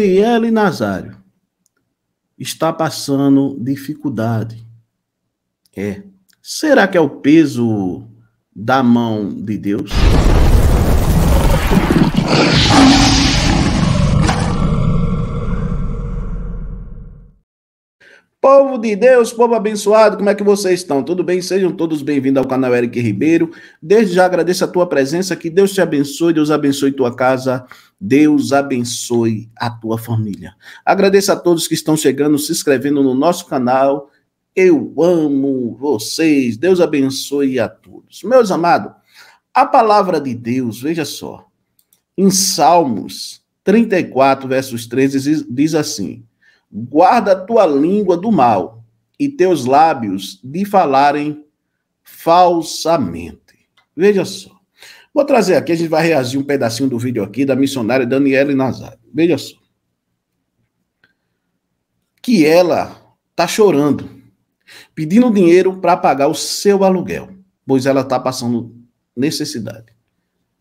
e Nazário está passando dificuldade. É. Será que é o peso da mão de Deus? Povo de Deus, povo abençoado, como é que vocês estão? Tudo bem? Sejam todos bem-vindos ao canal Eric Ribeiro. Desde já agradeço a tua presença, que Deus te abençoe, Deus abençoe tua casa, Deus abençoe a tua família. Agradeço a todos que estão chegando, se inscrevendo no nosso canal. Eu amo vocês, Deus abençoe a todos. Meus amados, a palavra de Deus, veja só, em Salmos 34, versos 13, diz assim guarda tua língua do mal e teus lábios de falarem falsamente. Veja só. Vou trazer aqui, a gente vai reagir um pedacinho do vídeo aqui da missionária Daniela Nazário. Veja só. Que ela está chorando, pedindo dinheiro para pagar o seu aluguel, pois ela está passando necessidade.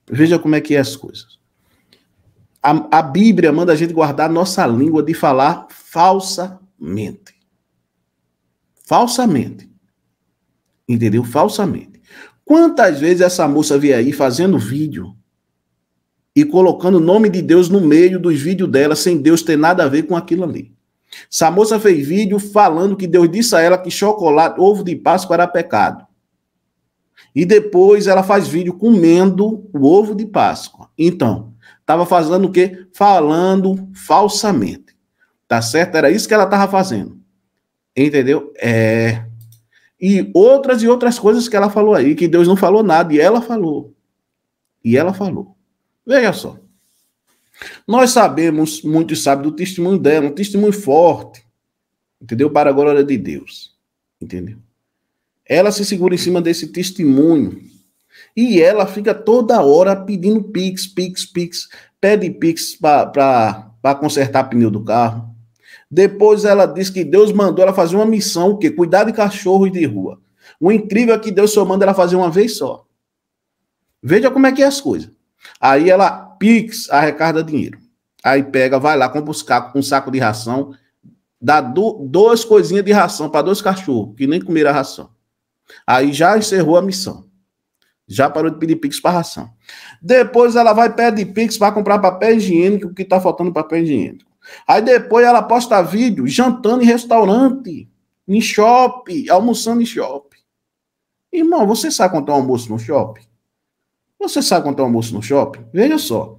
Veja como é que é as coisas. A, a Bíblia manda a gente guardar nossa língua de falar falsamente. Falsamente. Entendeu? Falsamente. Quantas vezes essa moça veio aí fazendo vídeo e colocando o nome de Deus no meio dos vídeos dela, sem Deus ter nada a ver com aquilo ali? Essa moça fez vídeo falando que Deus disse a ela que chocolate, ovo de Páscoa era pecado. E depois ela faz vídeo comendo o ovo de Páscoa. Então, Estava fazendo o quê? Falando falsamente. Tá certo? Era isso que ela estava fazendo. Entendeu? É... E outras e outras coisas que ela falou aí, que Deus não falou nada, e ela falou. E ela falou. Veja só. Nós sabemos, muitos sabem do testemunho dela, um testemunho forte. Entendeu? Para a glória de Deus. Entendeu? Ela se segura em cima desse testemunho e ela fica toda hora pedindo pix, pix, pix. Pede pix para consertar pneu do carro. Depois ela diz que Deus mandou ela fazer uma missão, o quê? Cuidar de cachorros de rua. O incrível é que Deus só manda ela fazer uma vez só. Veja como é que é as coisas. Aí ela pix, arrecada dinheiro. Aí pega, vai lá, compra os cacos, um saco de ração, dá do, duas coisinhas de ração para dois cachorros que nem comeram a ração. Aí já encerrou a missão. Já parou de pedir pix para ração. Depois ela vai pede pix para comprar papel higiênico, que está faltando papel higiênico. Aí depois ela posta vídeo jantando em restaurante, em shopping, almoçando em shopping. Irmão, você sabe quanto é um almoço no shopping? Você sabe quanto é um almoço no shopping? Veja só.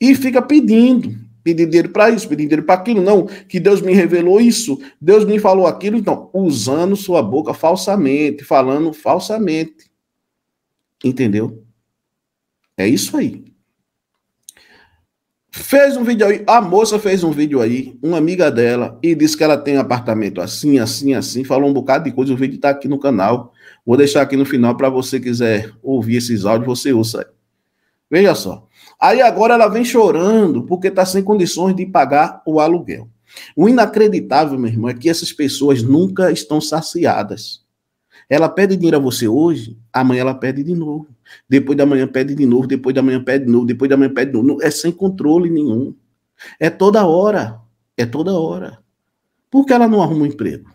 E fica pedindo, pedindo dinheiro para isso, pedindo dinheiro para aquilo. Não, que Deus me revelou isso, Deus me falou aquilo. Então, usando sua boca falsamente, falando falsamente. Entendeu? É isso aí. Fez um vídeo aí, a moça fez um vídeo aí, uma amiga dela, e disse que ela tem um apartamento assim, assim, assim, falou um bocado de coisa, o vídeo tá aqui no canal. Vou deixar aqui no final para você quiser ouvir esses áudios, você ouça aí. Veja só. Aí agora ela vem chorando porque tá sem condições de pagar o aluguel. O inacreditável, meu irmão, é que essas pessoas nunca estão saciadas. Ela pede dinheiro a você hoje, amanhã ela pede de novo. Depois da manhã pede de novo, depois da manhã pede de novo, depois da manhã pede de novo. Não, é sem controle nenhum. É toda hora. É toda hora. Por que ela não arruma um emprego?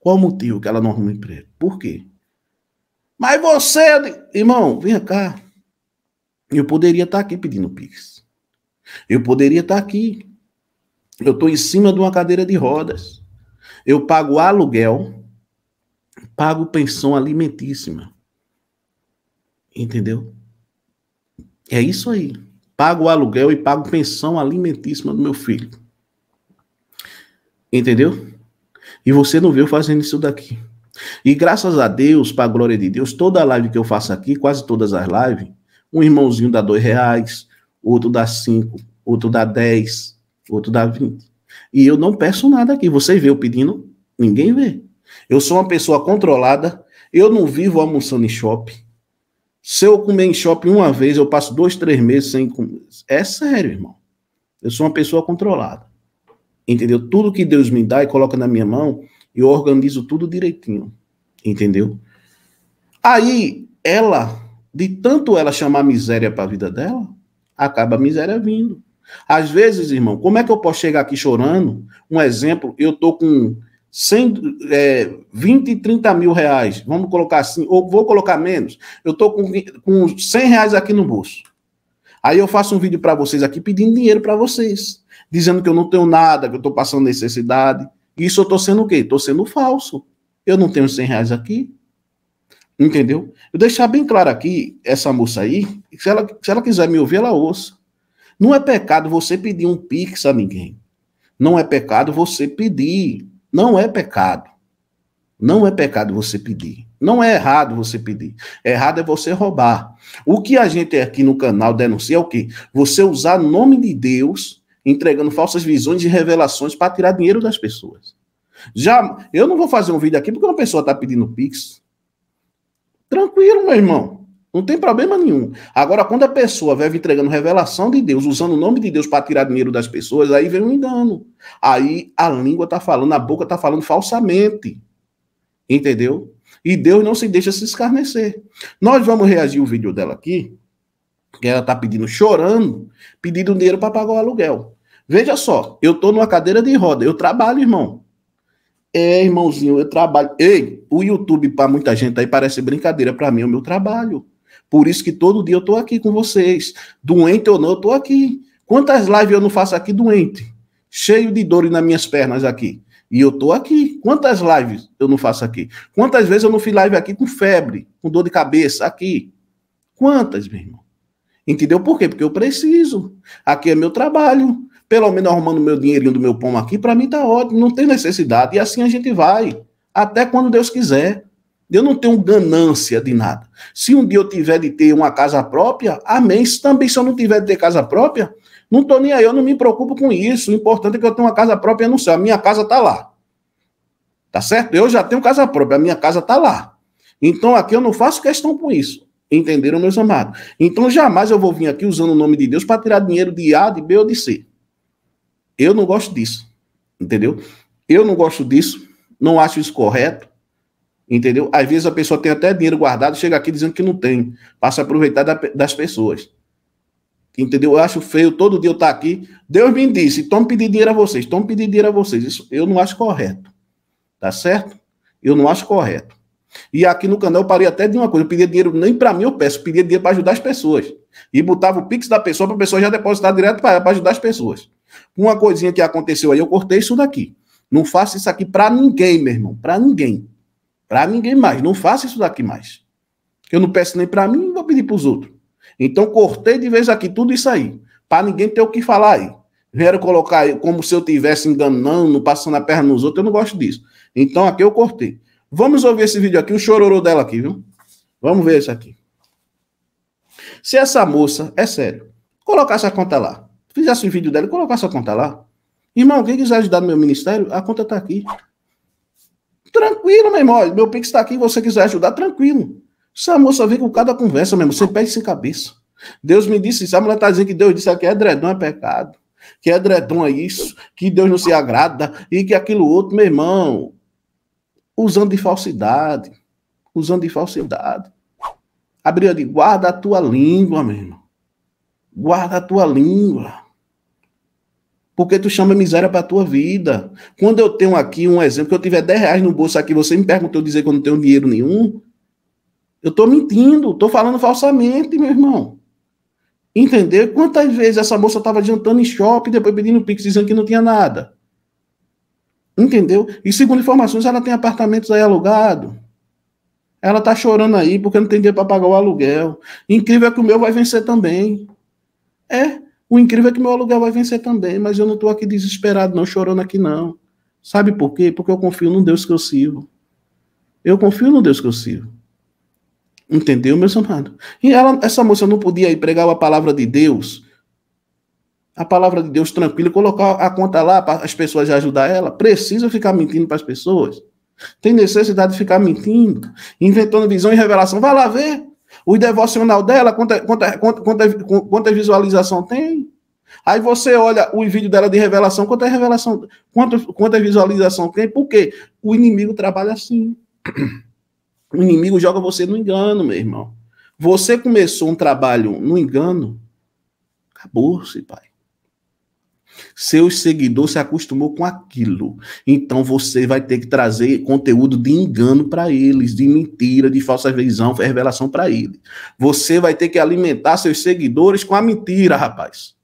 Qual o motivo que ela não arruma um emprego? Por quê? Mas você, irmão, vem cá. Eu poderia estar aqui pedindo pix. Eu poderia estar aqui. Eu estou em cima de uma cadeira de rodas. Eu pago aluguel pago pensão alimentíssima. Entendeu? É isso aí. Pago aluguel e pago pensão alimentíssima do meu filho. Entendeu? E você não viu fazendo isso daqui. E graças a Deus, para a glória de Deus, toda live que eu faço aqui, quase todas as lives, um irmãozinho dá dois reais, outro dá cinco, outro dá dez, outro dá vinte. E eu não peço nada aqui. Você vê eu pedindo? Ninguém vê. Eu sou uma pessoa controlada, eu não vivo almoçando em shopping. Se eu comer em shopping uma vez, eu passo dois, três meses sem comer. É sério, irmão. Eu sou uma pessoa controlada. Entendeu? Tudo que Deus me dá e coloca na minha mão, eu organizo tudo direitinho. Entendeu? Aí, ela, de tanto ela chamar miséria para a vida dela, acaba a miséria vindo. Às vezes, irmão, como é que eu posso chegar aqui chorando? Um exemplo, eu tô com 100, é, 20, 30 mil reais, vamos colocar assim, ou vou colocar menos, eu estou com, com 100 reais aqui no bolso. Aí eu faço um vídeo para vocês aqui pedindo dinheiro para vocês, dizendo que eu não tenho nada, que eu estou passando necessidade. Isso eu estou sendo o quê? Estou sendo falso. Eu não tenho 100 reais aqui. Entendeu? Eu deixar bem claro aqui, essa moça aí, se ela, se ela quiser me ouvir, ela ouça. Não é pecado você pedir um pix a ninguém. Não é pecado você pedir não é pecado. Não é pecado você pedir. Não é errado você pedir. Errado é você roubar. O que a gente aqui no canal denuncia é o quê? Você usar nome de Deus, entregando falsas visões e revelações para tirar dinheiro das pessoas. Já eu não vou fazer um vídeo aqui porque uma pessoa está pedindo pix. Tranquilo, meu irmão. Não tem problema nenhum. Agora, quando a pessoa vive entregando revelação de Deus, usando o nome de Deus para tirar dinheiro das pessoas, aí vem um engano. Aí a língua está falando, a boca está falando falsamente. Entendeu? E Deus não se deixa se escarnecer. Nós vamos reagir o vídeo dela aqui, que ela está pedindo, chorando, pedindo dinheiro para pagar o aluguel. Veja só, eu estou numa cadeira de roda, eu trabalho, irmão. É, irmãozinho, eu trabalho. Ei, o YouTube para muita gente aí parece brincadeira, para mim é o meu trabalho. Por isso que todo dia eu estou aqui com vocês. Doente ou não, eu estou aqui. Quantas lives eu não faço aqui doente? Cheio de dor nas minhas pernas aqui. E eu estou aqui. Quantas lives eu não faço aqui? Quantas vezes eu não fiz live aqui com febre, com dor de cabeça aqui? Quantas, meu irmão? Entendeu por quê? Porque eu preciso. Aqui é meu trabalho. Pelo menos arrumando meu dinheirinho do meu pão aqui, para mim está ótimo, não tem necessidade. E assim a gente vai. Até quando Deus quiser. Eu não tenho ganância de nada. Se um dia eu tiver de ter uma casa própria, amém. Se também se eu não tiver de ter casa própria, não tô nem aí, eu não me preocupo com isso. O importante é que eu tenha uma casa própria no céu. A minha casa está lá. Tá certo? Eu já tenho casa própria, a minha casa está lá. Então aqui eu não faço questão com isso. Entenderam, meus amados? Então jamais eu vou vir aqui usando o nome de Deus para tirar dinheiro de A, de B ou de C. Eu não gosto disso. Entendeu? Eu não gosto disso. Não acho isso correto. Entendeu? Às vezes a pessoa tem até dinheiro guardado, chega aqui dizendo que não tem. Passa a aproveitar da, das pessoas. Entendeu? Eu acho feio todo dia eu estar tá aqui. Deus me disse, toma pedir dinheiro a vocês, toma pedir dinheiro a vocês. Isso eu não acho correto. Tá certo? Eu não acho correto. E aqui no canal eu parei até de uma coisa, eu pedia dinheiro, nem para mim eu peço, pedi pedia dinheiro para ajudar as pessoas. E botava o Pix da pessoa para a pessoa já depositar direto para ajudar as pessoas. Uma coisinha que aconteceu aí, eu cortei isso daqui. Não faça isso aqui para ninguém, meu irmão, para ninguém para ninguém mais. Não faça isso daqui mais. Eu não peço nem para mim, vou pedir para os outros. Então cortei de vez aqui tudo isso aí, para ninguém ter o que falar aí. Vieram colocar aí como se eu estivesse enganando, passando a perna nos outros, eu não gosto disso. Então aqui eu cortei. Vamos ouvir esse vídeo aqui, o chororô dela aqui, viu? Vamos ver isso aqui. Se essa moça, é sério, colocasse a conta lá, fizesse o vídeo dela e colocasse a conta lá, irmão, quem quiser ajudar no meu ministério, a conta está aqui. Tranquilo, meu irmão. Meu Pix está aqui, você quiser ajudar, tranquilo. Essa moça vem com cada conversa mesmo, você perde sem cabeça. Deus me disse isso, a mulher está dizendo que Deus disse que é dredom é pecado, que é dredom é isso, que Deus não se agrada e que aquilo outro, meu irmão, usando de falsidade, usando de falsidade. Abriu de guarda a tua língua, meu irmão. Guarda a tua língua. Porque tu chama miséria para a tua vida. Quando eu tenho aqui um exemplo, que eu tiver 10 reais no bolso aqui, você me perguntou dizer que eu não tenho dinheiro nenhum, eu estou mentindo, estou falando falsamente, meu irmão. Entendeu? quantas vezes essa moça estava jantando em shopping, depois pedindo pix, dizendo que não tinha nada. Entendeu? E segundo informações, ela tem apartamentos aí alugados. Ela está chorando aí porque não tem dinheiro para pagar o aluguel. Incrível é que o meu vai vencer também. É, o incrível é que meu aluguel vai vencer também, mas eu não estou aqui desesperado, não, chorando aqui, não. Sabe por quê? Porque eu confio no Deus que eu sirvo. Eu confio no Deus que eu sirvo. Entendeu, meu amados? E ela, essa moça não podia pregar a palavra de Deus, a palavra de Deus tranquila, colocar a conta lá para as pessoas ajudar ela? Precisa ficar mentindo para as pessoas? Tem necessidade de ficar mentindo, inventando visão e revelação? Vai lá ver. O devocional dela, quanta, quanta, quanta, quanta, visualização tem? Aí você olha o vídeo dela de revelação, quanta revelação, quanto, quanta visualização tem? Por quê? O inimigo trabalha assim. O inimigo joga você no engano, meu irmão. Você começou um trabalho no engano, acabou-se, pai seus seguidores se acostumou com aquilo. Então você vai ter que trazer conteúdo de engano para eles, de mentira, de falsa visão, revelação para eles. Você vai ter que alimentar seus seguidores com a mentira, rapaz.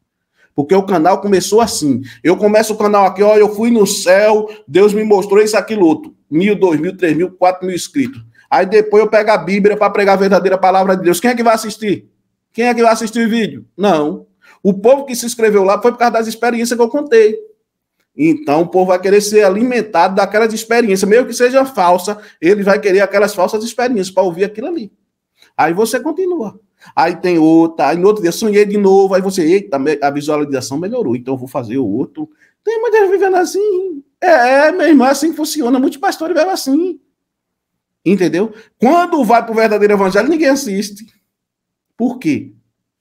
Porque o canal começou assim. Eu começo o canal aqui, ó, eu fui no céu, Deus me mostrou isso, aquilo, outro. Mil, dois mil, três mil, quatro mil inscritos. Aí depois eu pego a Bíblia para pregar a verdadeira palavra de Deus. Quem é que vai assistir? Quem é que vai assistir o vídeo? Não. O povo que se inscreveu lá foi por causa das experiências que eu contei. Então o povo vai querer ser alimentado daquelas experiências, mesmo que seja falsa, ele vai querer aquelas falsas experiências para ouvir aquilo ali. Aí você continua. Aí tem outra, aí no outro dia sonhei de novo, aí você, eita, a visualização melhorou, então eu vou fazer o outro. Tem muita gente vivendo assim. É, é meu irmão, assim funciona. Muitos pastores vivem assim. Entendeu? Quando vai para o verdadeiro evangelho, ninguém assiste. Por quê?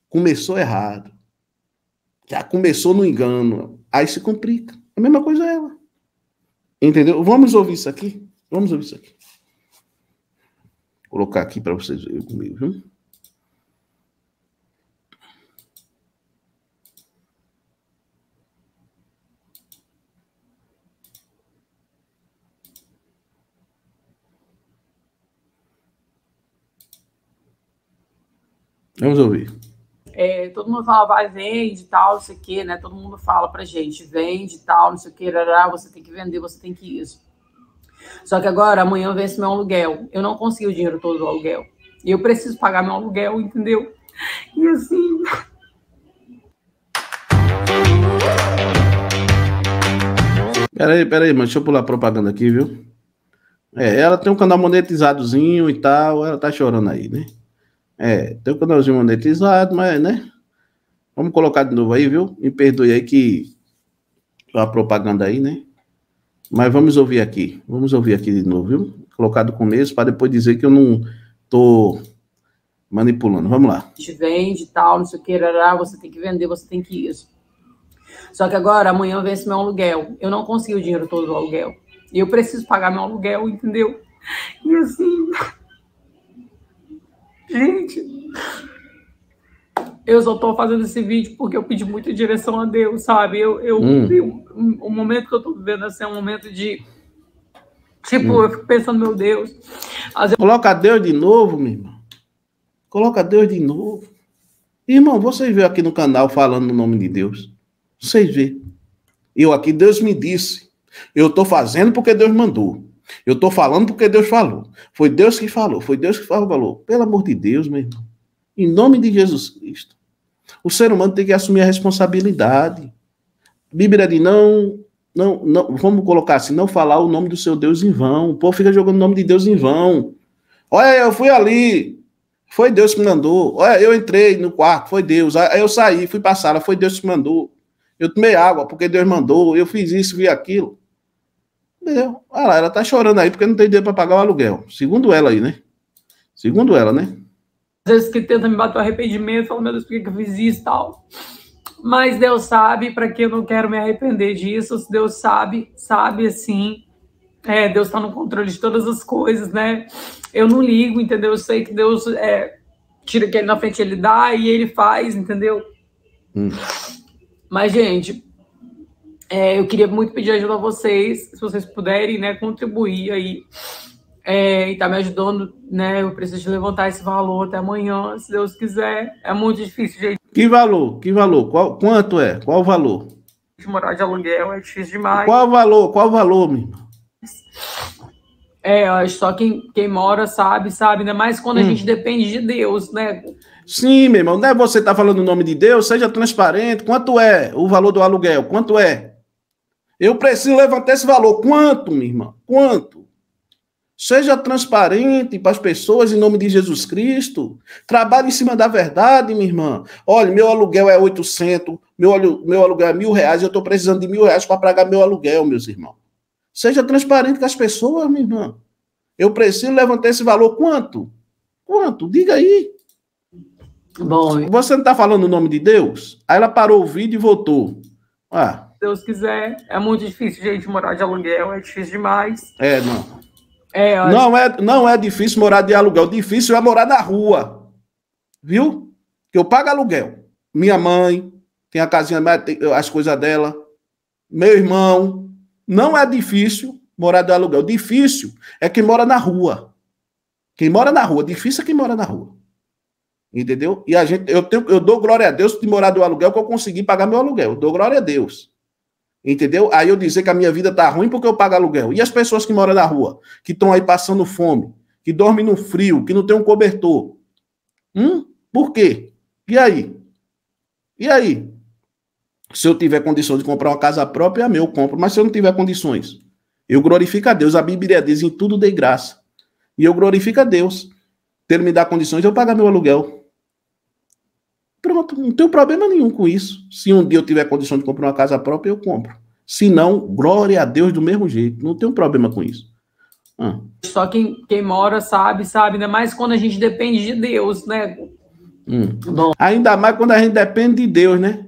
Começou errado. Já começou no engano. Aí se complica. A mesma coisa é ela. Entendeu? Vamos ouvir isso aqui? Vamos ouvir isso aqui. Vou colocar aqui para vocês verem comigo, viu? Vamos ouvir. É, todo mundo fala, vai, vende e tal, não sei o quê, né? Todo mundo fala pra gente, vende e tal, não sei o quê, rará, você tem que vender, você tem que isso. Só que agora, amanhã vence meu aluguel. Eu não consegui o dinheiro todo do aluguel. E eu preciso pagar meu aluguel, entendeu? E assim. Peraí, peraí, mas deixa eu pular propaganda aqui, viu? É, ela tem um canal monetizadozinho e tal, ela tá chorando aí, né? É, tem o canalzinho monetizado, mas, né? Vamos colocar de novo aí, viu? Me perdoe aí que a propaganda aí, né? Mas vamos ouvir aqui. Vamos ouvir aqui de novo, viu? Colocar do começo para depois dizer que eu não tô manipulando. Vamos lá. A gente vende tal, não sei o que, você tem que vender, você tem que isso. Só que agora, amanhã vence meu aluguel. Eu não consegui o dinheiro todo do aluguel. E eu preciso pagar meu aluguel, entendeu? E assim, Gente, eu só tô fazendo esse vídeo porque eu pedi muita direção a Deus, sabe? Eu, eu, hum. o momento que eu tô vivendo assim, é um momento de. Tipo, hum. eu fico pensando, meu Deus. Vezes... Coloca Deus de novo, meu irmão. Coloca Deus de novo. Irmão, vocês vê aqui no canal falando no nome de Deus. Vocês vê. Eu aqui, Deus me disse. Eu estou fazendo porque Deus mandou. Eu estou falando porque Deus falou. Foi Deus que falou, foi Deus que falou. Pelo amor de Deus, meu irmão. Em nome de Jesus Cristo. O ser humano tem que assumir a responsabilidade. A Bíblia diz: não, não, não, vamos colocar assim, não falar o nome do seu Deus em vão. O povo fica jogando o nome de Deus em vão. Olha, eu fui ali, foi Deus que me mandou. Olha, eu entrei no quarto, foi Deus. Aí eu saí, fui para a sala, foi Deus que me mandou. Eu tomei água, porque Deus mandou. Eu fiz isso, vi aquilo. Ah lá, ela tá chorando aí porque não tem dinheiro para pagar o aluguel. Segundo ela aí, né? Segundo ela, né? Às vezes que tenta me bater o arrependimento, falo, meu Deus, por que, que eu fiz isso e tal? Mas Deus sabe, para que eu não quero me arrepender disso, Deus sabe, sabe assim. É, Deus está no controle de todas as coisas, né? Eu não ligo, entendeu? Eu sei que Deus é, tira aquele na frente, ele dá e ele faz, entendeu? Hum. Mas, gente, é, eu queria muito pedir ajuda a vocês, se vocês puderem, né, contribuir aí é, e tá me ajudando, né? Eu preciso levantar esse valor até amanhã, se Deus quiser. É muito difícil, gente. Que valor? Que valor? Qual, quanto é? Qual o valor? Morar de aluguel é difícil demais. Qual o valor? Qual o valor, menino? É, só quem, quem mora sabe, sabe, né? Mas quando hum. a gente depende de Deus, né? Sim, meu irmão, não é você tá falando o nome de Deus, seja transparente. Quanto é o valor do aluguel? Quanto é? Eu preciso levantar esse valor. Quanto, minha irmã? Quanto? Seja transparente para as pessoas em nome de Jesus Cristo. Trabalhe em cima da verdade, minha irmã. Olha, meu aluguel é 800, meu, meu aluguel é mil reais, eu estou precisando de mil reais para pagar meu aluguel, meus irmãos. Seja transparente com as pessoas, minha irmã. Eu preciso levantar esse valor. Quanto? Quanto? Diga aí. Bom. Você não está falando o nome de Deus? Aí ela parou o vídeo e voltou. Ah, Deus quiser. É muito difícil, gente, morar de aluguel, é difícil demais. É, não. É, não, é, não é difícil morar de aluguel. Difícil é morar na rua. Viu? Que eu pago aluguel. Minha mãe tem a casinha, as coisas dela. Meu irmão. Não é difícil morar de aluguel. Difícil é quem mora na rua. Quem mora na rua. Difícil é quem mora na rua. Entendeu? E a gente, eu, tenho, eu dou glória a Deus de morar de aluguel que eu consegui pagar meu aluguel. Eu dou glória a Deus. Entendeu? Aí eu dizer que a minha vida tá ruim porque eu pago aluguel. E as pessoas que moram na rua, que estão aí passando fome, que dormem no frio, que não tem um cobertor. Hum? Por quê? E aí? E aí? Se eu tiver condições de comprar uma casa própria, é meu, eu compro. Mas se eu não tiver condições, eu glorifico a Deus. A Bíblia diz: em tudo dei graça. E eu glorifico a Deus. Ter me dá condições de eu pagar meu aluguel. Pronto, não tenho problema nenhum com isso. Se um dia eu tiver condição de comprar uma casa própria, eu compro. Se não, glória a Deus do mesmo jeito. Não tenho problema com isso. Ah. Só quem, quem mora sabe, sabe, ainda né? mais quando a gente depende de Deus, né? Hum. Bom. Ainda mais quando a gente depende de Deus, né?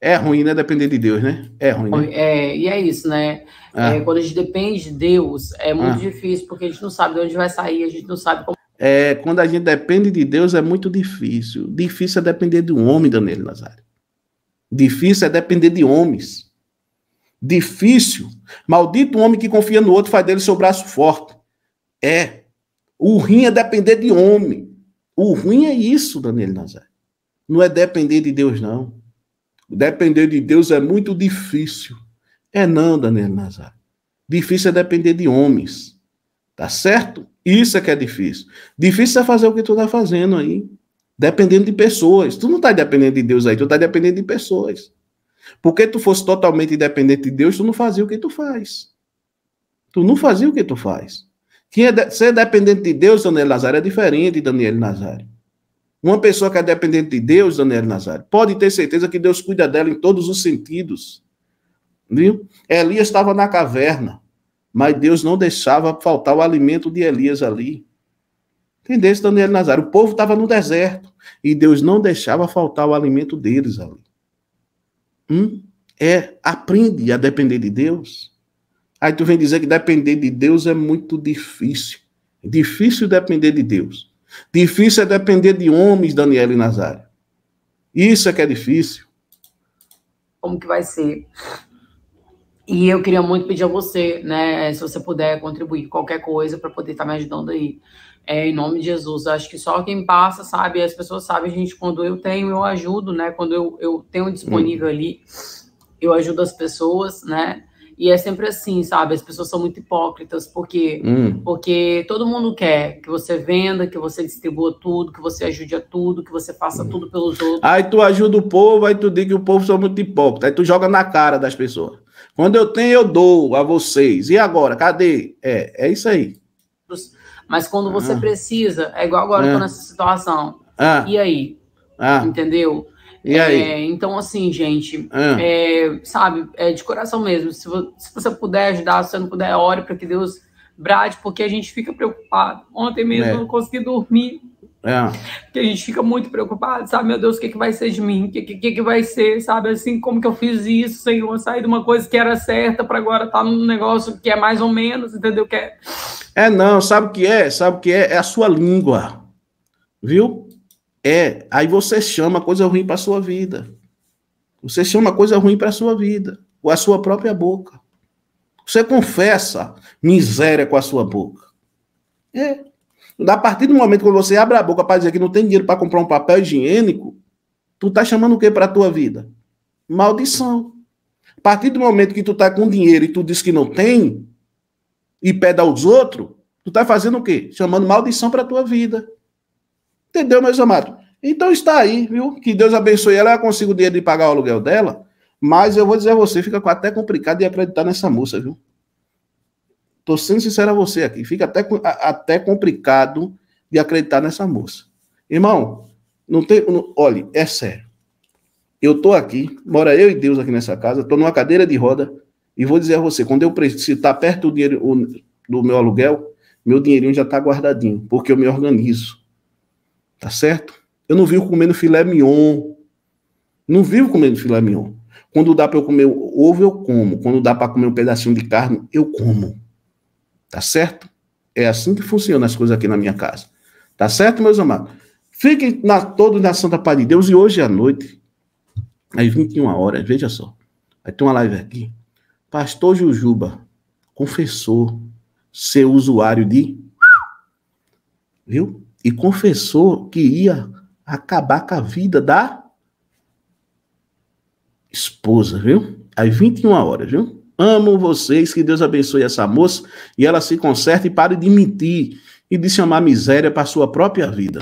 É ruim, né? Depender de Deus, né? É ruim. Né? É, e é isso, né? Ah. É, quando a gente depende de Deus, é muito ah. difícil, porque a gente não sabe de onde vai sair, a gente não sabe como é, quando a gente depende de Deus é muito difícil. Difícil é depender de um homem, Danilo Nazário. Difícil é depender de homens. Difícil. Maldito homem que confia no outro faz dele seu braço forte. É. O ruim é depender de homem. O ruim é isso, Danilo Nazário. Não é depender de Deus, não. Depender de Deus é muito difícil. É não, Danilo Nazário. Difícil é depender de homens. Tá certo? Isso é que é difícil. Difícil é fazer o que tu tá fazendo aí. Dependendo de pessoas. Tu não tá dependendo de Deus aí, tu tá dependendo de pessoas. Porque tu fosse totalmente independente de Deus, tu não fazia o que tu faz. Tu não fazia o que tu faz. Quem é de... ser dependente de Deus, Daniel Nazário, é diferente de Daniel Nazário. Uma pessoa que é dependente de Deus, Daniel Nazário, pode ter certeza que Deus cuida dela em todos os sentidos. Viu? Elias estava na caverna. Mas Deus não deixava faltar o alimento de Elias ali. Entendesse, Daniel Nazário? O povo estava no deserto e Deus não deixava faltar o alimento deles ali. Hum? É, aprende a depender de Deus. Aí tu vem dizer que depender de Deus é muito difícil. Difícil depender de Deus. Difícil é depender de homens, Daniel e Nazário. Isso é que é difícil. Como que vai ser? E eu queria muito pedir a você, né, eh, se você puder contribuir qualquer coisa para poder estar tá me ajudando aí. É, em nome de Jesus, acho que só quem passa sabe, as pessoas sabem, gente, quando eu tenho, eu ajudo, né? Quando eu, eu tenho disponível hum. ali, eu ajudo as pessoas, né? E é sempre assim, sabe? As pessoas são muito hipócritas, porque hum. porque todo mundo quer que você venda, que você distribua tudo, que você ajude a tudo, que você faça hum. tudo pelos outros. Aí tu ajuda o povo, aí tu diz que o povo são muito hipócrita, aí tu joga na cara das pessoas. Quando eu tenho, eu dou a vocês. E agora? Cadê? É, é isso aí. Mas quando você ah. precisa, é igual agora ah. eu tô nessa situação. Ah. E aí? Ah. Entendeu? E é, aí? então, assim, gente, ah. é, sabe, é de coração mesmo. Se, vo se você puder ajudar, se você não puder, ore para que Deus brade, porque a gente fica preocupado. Ontem mesmo é. eu não consegui dormir é. Porque a gente fica muito preocupado, sabe? Meu Deus, o que, que vai ser de mim? O que, que, que vai ser, sabe? Assim, como que eu fiz isso, Senhor? Eu saí de uma coisa que era certa para agora estar tá num negócio que é mais ou menos, entendeu? Que é... é, não, sabe o que é? Sabe o que é? É a sua língua, viu? É, aí você chama coisa ruim para sua vida. Você chama coisa ruim para sua vida, ou a sua própria boca. Você confessa miséria com a sua boca. É, a partir do momento que você abre a boca para dizer que não tem dinheiro para comprar um papel higiênico, tu tá chamando o que para a tua vida? Maldição. A partir do momento que tu tá com dinheiro e tu diz que não tem e pede aos outros, tu tá fazendo o quê? Chamando maldição para a tua vida. Entendeu, meus amados? Então está aí, viu? Que Deus abençoe ela, ela consiga o dinheiro de pagar o aluguel dela, mas eu vou dizer a você, fica até complicado de acreditar nessa moça, viu? Tô sendo sincero a você aqui. Fica até, até complicado de acreditar nessa moça. Irmão, não tem. Não, olha, é sério. Eu tô aqui, mora eu e Deus aqui nessa casa, tô numa cadeira de roda e vou dizer a você, quando eu precisar tá perto do, dinheiro, o, do meu aluguel, meu dinheirinho já tá guardadinho, porque eu me organizo. Tá certo? Eu não vivo comendo filé mignon. Não vivo comendo filé mignon. Quando dá para eu comer ovo, eu como. Quando dá para comer um pedacinho de carne, eu como. Tá certo? É assim que funcionam as coisas aqui na minha casa. Tá certo, meus amados? Fiquem na, todos na Santa Paz de Deus e hoje à noite, às 21 horas, veja só. Vai ter uma live aqui. Pastor Jujuba confessou ser usuário de. Viu? E confessou que ia acabar com a vida da esposa, viu? Às 21 horas, viu? Amo vocês, que Deus abençoe essa moça e ela se conserte e pare de mentir e de chamar miséria para sua própria vida.